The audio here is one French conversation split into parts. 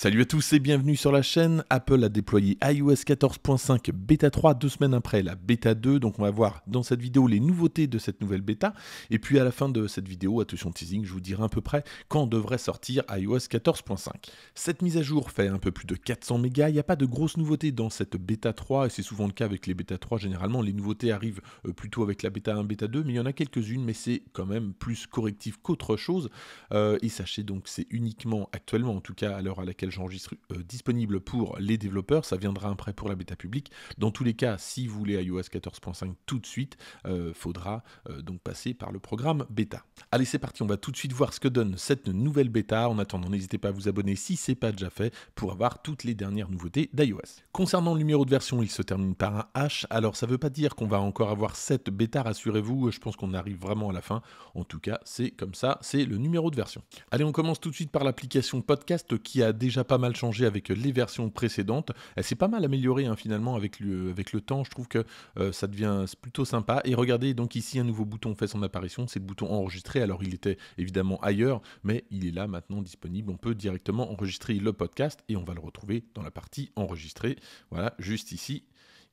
Salut à tous et bienvenue sur la chaîne. Apple a déployé iOS 14.5 bêta 3 deux semaines après la bêta 2. Donc on va voir dans cette vidéo les nouveautés de cette nouvelle bêta. Et puis à la fin de cette vidéo, attention teasing, je vous dirai à peu près quand devrait sortir iOS 14.5. Cette mise à jour fait un peu plus de 400 mégas. Il n'y a pas de grosses nouveautés dans cette bêta 3 et c'est souvent le cas avec les bêta 3. Généralement, les nouveautés arrivent euh, plutôt avec la bêta 1, bêta 2, mais il y en a quelques-unes, mais c'est quand même plus correctif qu'autre chose. Euh, et sachez donc c'est uniquement actuellement, en tout cas à l'heure à laquelle j'enregistre euh, disponible pour les développeurs. Ça viendra après pour la bêta publique. Dans tous les cas, si vous voulez iOS 14.5 tout de suite, euh, faudra euh, donc passer par le programme bêta. Allez, c'est parti. On va tout de suite voir ce que donne cette nouvelle bêta. En attendant, n'hésitez pas à vous abonner si c'est pas déjà fait pour avoir toutes les dernières nouveautés d'iOS. Concernant le numéro de version, il se termine par un H. Alors, ça veut pas dire qu'on va encore avoir cette bêta, rassurez-vous. Je pense qu'on arrive vraiment à la fin. En tout cas, c'est comme ça. C'est le numéro de version. Allez, on commence tout de suite par l'application podcast qui a des pas mal changé avec les versions précédentes. Elle s'est pas mal améliorée hein, finalement avec le, avec le temps. Je trouve que euh, ça devient plutôt sympa. Et regardez, donc ici, un nouveau bouton fait son apparition. C'est le bouton enregistrer. Alors, il était évidemment ailleurs, mais il est là maintenant disponible. On peut directement enregistrer le podcast et on va le retrouver dans la partie enregistrée Voilà, juste ici.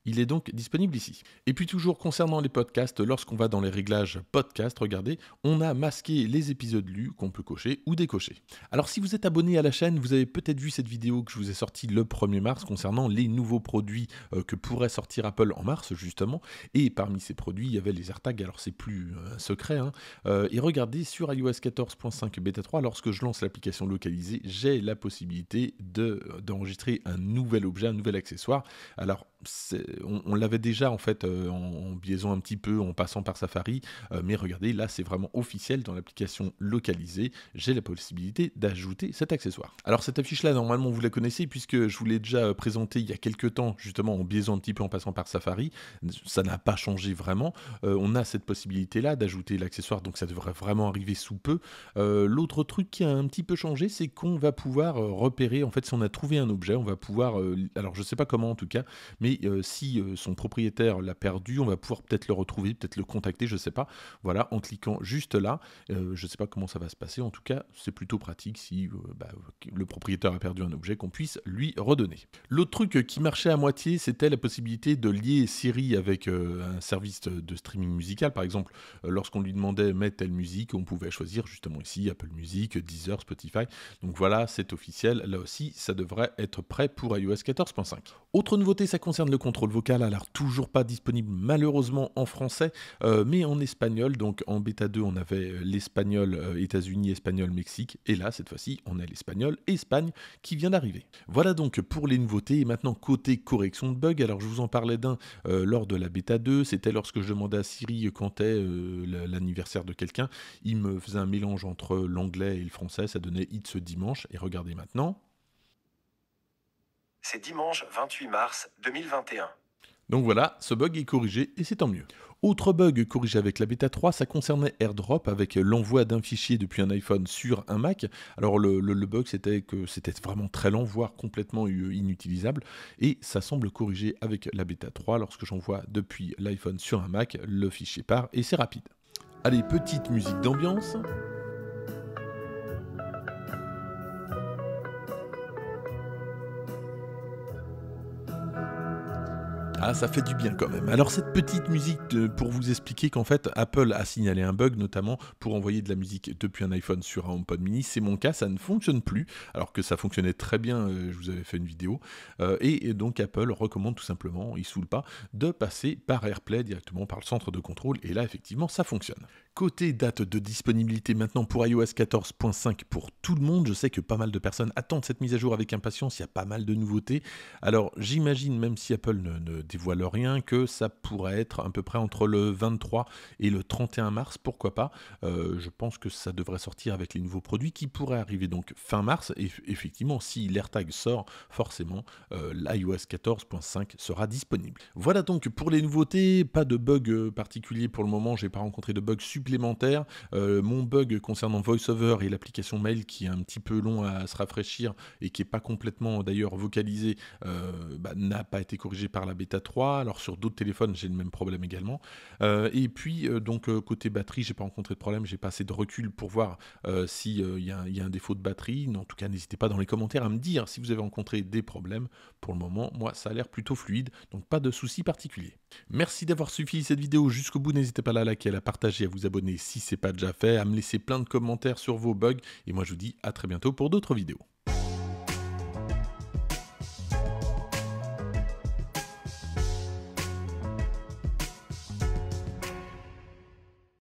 Il est donc disponible ici. Et puis toujours concernant les podcasts, lorsqu'on va dans les réglages podcast, regardez, on a masqué les épisodes lus qu'on peut cocher ou décocher. Alors si vous êtes abonné à la chaîne, vous avez peut-être vu cette vidéo que je vous ai sortie le 1er mars concernant les nouveaux produits euh, que pourrait sortir Apple en mars justement. Et parmi ces produits, il y avait les AirTags, alors c'est plus euh, un secret. Hein. Euh, et regardez sur iOS 14.5 Beta 3, lorsque je lance l'application localisée, j'ai la possibilité d'enregistrer un nouvel objet, un nouvel accessoire. Alors c'est on, l'avait déjà en fait euh, en, biaisant un petit peu, en passant par Safari, euh, mais regardez, là c'est vraiment officiel dans l'application localisée, j'ai la possibilité d'ajouter cet accessoire. Alors cette affiche-là, normalement vous la connaissez puisque je vous l'ai déjà euh, présenté il y a quelques temps, justement en biaisant un petit peu en passant par Safari, ça n'a pas changé vraiment, on a cette possibilité-là d'ajouter l'accessoire, donc ça devrait vraiment arriver sous peu. L'autre truc qui a un petit peu changé, c'est qu'on va pouvoir repérer, en fait si on a trouvé un objet, on va pouvoir, alors je sais pas comment en tout cas, mais si euh, son propriétaire l'a perdu, on va pouvoir peut-être le retrouver, peut-être le contacter, je sais pas. Voilà, en cliquant juste là, euh, je sais pas comment ça va se passer. En tout cas, c'est plutôt pratique si euh, bah, le propriétaire a perdu un objet qu'on puisse lui redonner. L'autre truc qui marchait à moitié, c'était la possibilité de lier Siri avec un service de streaming musical. Par exemple, lorsqu'on lui demandait mettre telle musique, on pouvait choisir justement ici Apple Music, Deezer, Spotify. Donc voilà, c'est officiel. Là aussi, ça devrait être prêt pour iOS 14.5. Autre nouveauté, ça concerne le contrôle Vocal alors toujours pas disponible malheureusement en français, euh, mais en espagnol. Donc en bêta 2, on avait euh, l'espagnol euh, États-Unis, espagnol Mexique, et là cette fois-ci, on a l'espagnol Espagne qui vient d'arriver. Voilà donc pour les nouveautés. Et maintenant côté correction de bug. alors je vous en parlais d'un lors de la bêta 2, c'était lorsque je demandais à Siri quand est l'anniversaire de quelqu'un, il me faisait un mélange entre l'anglais et le français, ça donnait it ce dimanche. Et regardez maintenant. C'est dimanche 28 mars 2021. Donc voilà, ce bug est corrigé et c'est tant mieux. Autre bug corrigé avec la bêta 3, ça concernait AirDrop avec l'envoi d'un fichier depuis un iPhone sur un Mac. Alors le, bug c'était que c'était vraiment très lent, voire complètement inutilisable, et ça semble corrigé avec la bêta 3. Lorsque j'envoie depuis l'iPhone sur un Mac, le fichier part et c'est rapide. Allez, petite musique d'ambiance. Ah, ça fait du bien quand même. Alors cette petite musique pour vous expliquer qu'en fait Apple a signalé un bug notamment pour envoyer de la musique depuis un iPhone sur un HomePod mini. C'est mon cas, ça ne fonctionne plus alors que ça fonctionnait très bien. Euh, je vous avais fait une vidéo euh, et, donc Apple recommande tout simplement, il saoule pas, de passer par AirPlay directement par le centre de contrôle et là effectivement ça fonctionne. Côté date de disponibilité maintenant pour iOS 14.5 pour tout le monde. Je sais que pas mal de personnes attendent cette mise à jour avec impatience. Il y a pas mal de nouveautés. Alors j'imagine même si Apple ne, ne voilà rien que ça pourrait être à peu près entre le 23 et le 31 mars, pourquoi pas. Euh, je pense que ça devrait sortir avec les nouveaux produits qui pourraient arriver donc fin mars. Et effectivement, si l'AirTag sort, forcément, euh, l'iOS 14.5 sera disponible. Voilà donc pour les nouveautés, pas de bug euh, particulier pour le moment, j'ai pas rencontré de bug supplémentaire. mon bug concernant VoiceOver et l'application mail qui est un petit peu long à se rafraîchir et qui est pas complètement d'ailleurs vocalisé, bah, n'a pas été corrigé par la bêta 3. Alors sur d'autres téléphones, j'ai le même problème également. Euh, et puis, euh, donc euh, côté batterie, j'ai pas rencontré de problème, j'ai pas assez de recul pour voir s'il y, y, a un défaut de batterie. En tout cas, n'hésitez pas dans les commentaires à me dire si vous avez rencontré des problèmes. Pour le moment, moi, ça a l'air plutôt fluide, donc pas de soucis particuliers. Merci d'avoir suivi cette vidéo jusqu'au bout. N'hésitez pas à la liker, à la partager, à vous abonner si c'est pas déjà fait, à me laisser plein de commentaires sur vos bugs. Et moi, je vous dis à très bientôt pour d'autres vidéos.